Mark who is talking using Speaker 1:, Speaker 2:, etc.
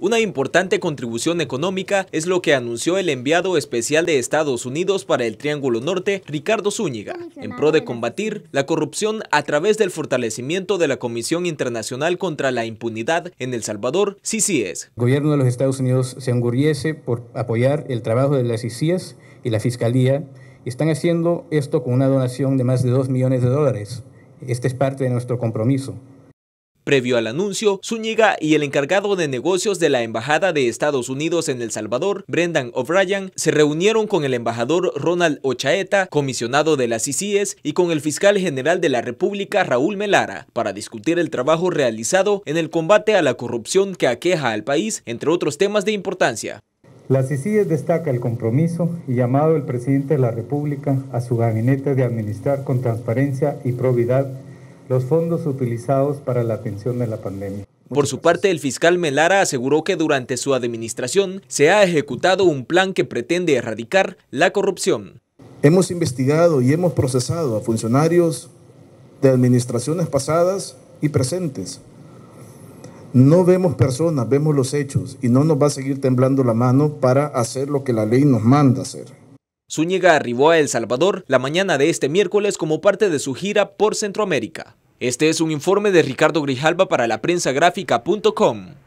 Speaker 1: Una importante contribución económica es lo que anunció el enviado especial de Estados Unidos para el Triángulo Norte, Ricardo Zúñiga, en pro de combatir la corrupción a través del fortalecimiento de la Comisión Internacional contra la Impunidad en El Salvador, CICIES.
Speaker 2: El gobierno de los Estados Unidos se engurriese por apoyar el trabajo de las CICIES y la Fiscalía están haciendo esto con una donación de más de 2 millones de dólares. Este es parte de nuestro compromiso.
Speaker 1: Previo al anuncio, Zúñiga y el encargado de negocios de la Embajada de Estados Unidos en El Salvador, Brendan O'Brien, se reunieron con el embajador Ronald Ochaeta, comisionado de las ICIES, y con el fiscal general de la República, Raúl Melara, para discutir el trabajo realizado en el combate a la corrupción que aqueja al país, entre otros temas de importancia.
Speaker 3: Las ICIES destaca el compromiso y llamado del presidente de la República a su gabinete de administrar con transparencia y probidad los fondos utilizados para la atención de la pandemia.
Speaker 1: Por su parte, el fiscal Melara aseguró que durante su administración se ha ejecutado un plan que pretende erradicar la corrupción.
Speaker 4: Hemos investigado y hemos procesado a funcionarios de administraciones pasadas y presentes. No vemos personas, vemos los hechos y no nos va a seguir temblando la mano para hacer lo que la ley nos manda
Speaker 1: hacer. Zúñiga arribó a El Salvador la mañana de este miércoles como parte de su gira por Centroamérica. Este es un informe de Ricardo Grijalba para la prensa gráfica.com.